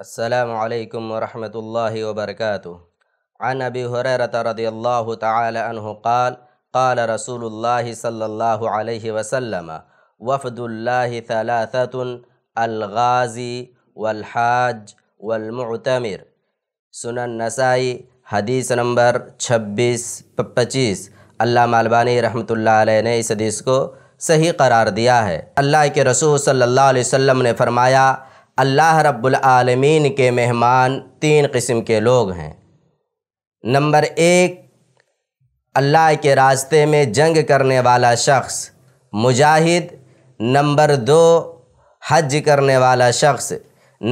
السلام عليكم ورحمة الله وبركاته عن أبي هريرة رضي الله تعالى عنه قال قال رسول الله صلى الله عليه وسلم وفد الله ثلاثة الغازي والحاج والمعتمر सुनन नसाई हदीस नंबर 26 25 अल्लाह मालबानी रहमतुल्लाह अलैह ने इस हदीस को सही करार दिया है अल्लाह के रसूल सल्लल्लाहु अलैहि वसल्लम ने फरमाया अल्लाह रब्बुल आलमीन के मेहमान तीन किस्म के लोग हैं नंबर एक अल्लाह के रास्ते में जंग करने वाला शख्स मुजाहिद नंबर दो हज करने वाला शख्स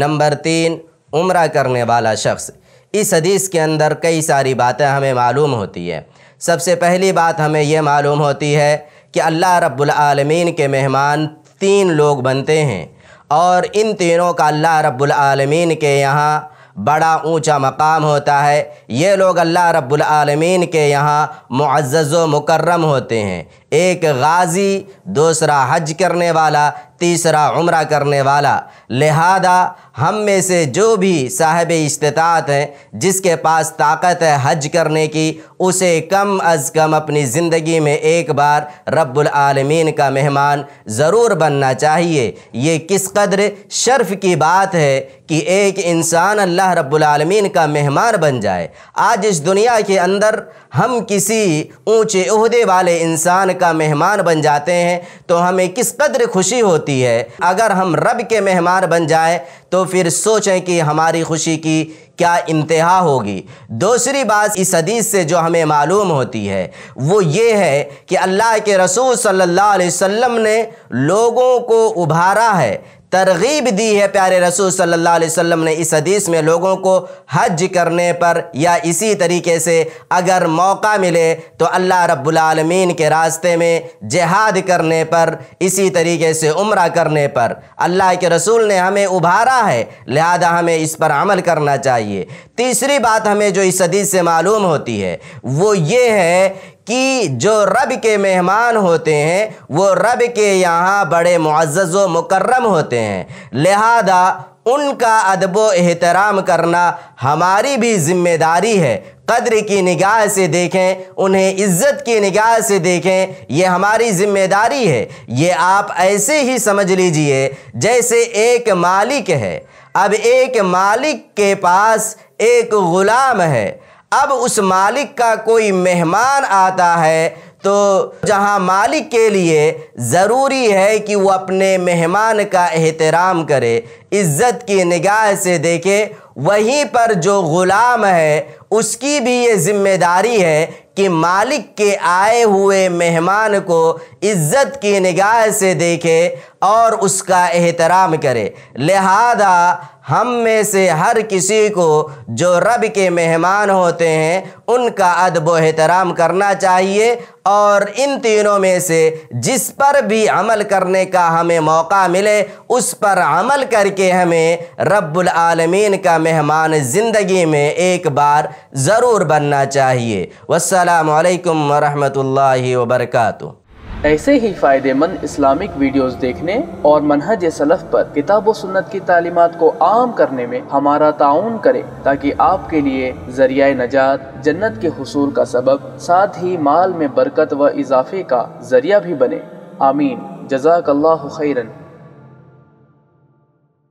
नंबर तीन उम्र करने वाला शख्स इस हदीस के अंदर कई सारी बातें हमें मालूम होती है सबसे पहली बात हमें यह मालूम होती है कि अल्लाह रब्बुल आलमीन के मेहमान तीन लोग बनते हैं और इन तीनों का अल्लाह रब्बुल आलमीन के यहाँ बड़ा ऊंचा मकाम होता है ये लोग अल्लाह रब्बुल आलमीन के यहाँ मुआज़ व मुकर्रम होते हैं एक गाज़ी दूसरा हज करने वाला तीसरा उम्र करने वाला लिहाजा हम में से जो भी साहब इस्तात हैं जिसके पास ताकत है हज करने की उसे कम अज़ कम अपनी ज़िंदगी में एक बार रब्बुल आलमीन का मेहमान ज़रूर बनना चाहिए ये किस कदर शर्फ की बात है कि एक इंसान अल्लाह रब्बुल आलमीन का मेहमान बन जाए आज इस दुनिया के अंदर हम किसी ऊँचे अहदे वाले इंसान का मेहमान बन जाते हैं तो हमें किस कदर खुशी होती होती है अगर हम रब के मेहमान बन जाए तो फिर सोचें कि हमारी खुशी की क्या इंतहा होगी दूसरी बात इस हदीस से जो हमें मालूम होती है वो ये है कि अल्लाह के रसूल सल्लल्लाहु अलैहि वसल्लम ने लोगों को उभारा है तरगीब दी है प्यारे रसूल सल्लल्लाहु अलैहि वसल्लम ने इस हदीस में लोगों को हज करने पर या इसी तरीके से अगर मौका मिले तो अल्लाह रब्बुल आलमीन के रास्ते में जिहाद करने पर इसी तरीके से उम्र करने पर अल्लाह के रसूल ने हमें उभारा है लिहाजा हमें इस पर अमल करना चाहिए तीसरी बात हमें जो इस हदीस से मालूम होती है वो ये है कि जो रब के मेहमान होते हैं वो रब के यहाँ बड़े मुआज़ मुकर्रम होते हैं लिहाजा उनका अदब एहतराम करना हमारी भी जिम्मेदारी है कद्र की निगाह से देखें उन्हें इज़्ज़त की निगाह से देखें ये हमारी जिम्मेदारी है ये आप ऐसे ही समझ लीजिए जैसे एक मालिक है अब एक मालिक के पास एक ग़ुलाम है अब उस मालिक का कोई मेहमान आता है तो जहाँ मालिक के लिए ज़रूरी है कि वो अपने मेहमान का एहतराम करे इज़्ज़त की निगाह से देखे वहीं पर जो ग़ुलाम है उसकी भी ये ज़िम्मेदारी है कि मालिक के आए हुए मेहमान को इज़्ज़त की निगाह से देखे और उसका एहतराम करे लिहाजा हम में से हर किसी को जो रब के मेहमान होते हैं उनका अदब एहतराम करना चाहिए और इन तीनों में से जिस पर भी अमल करने का हमें मौका मिले उस पर अमल करके कि हमें रब्बुल आलमीन का मेहमान ज़िंदगी में एक बार ज़रूर बनना चाहिए वालकम वरहमल वबरकू ऐसे ही फ़ायदेमंद इस्लामिक वीडियोस देखने और मनहज सलफ़ पर किताब सुन्नत की तालीमत को आम करने में हमारा ताउन करें ताकि आपके लिए जरिया नजात जन्नत के हसूल का सबब साथ ही माल में बरकत व इजाफे का जरिया भी बने आमीन जजाकल्ला खैरन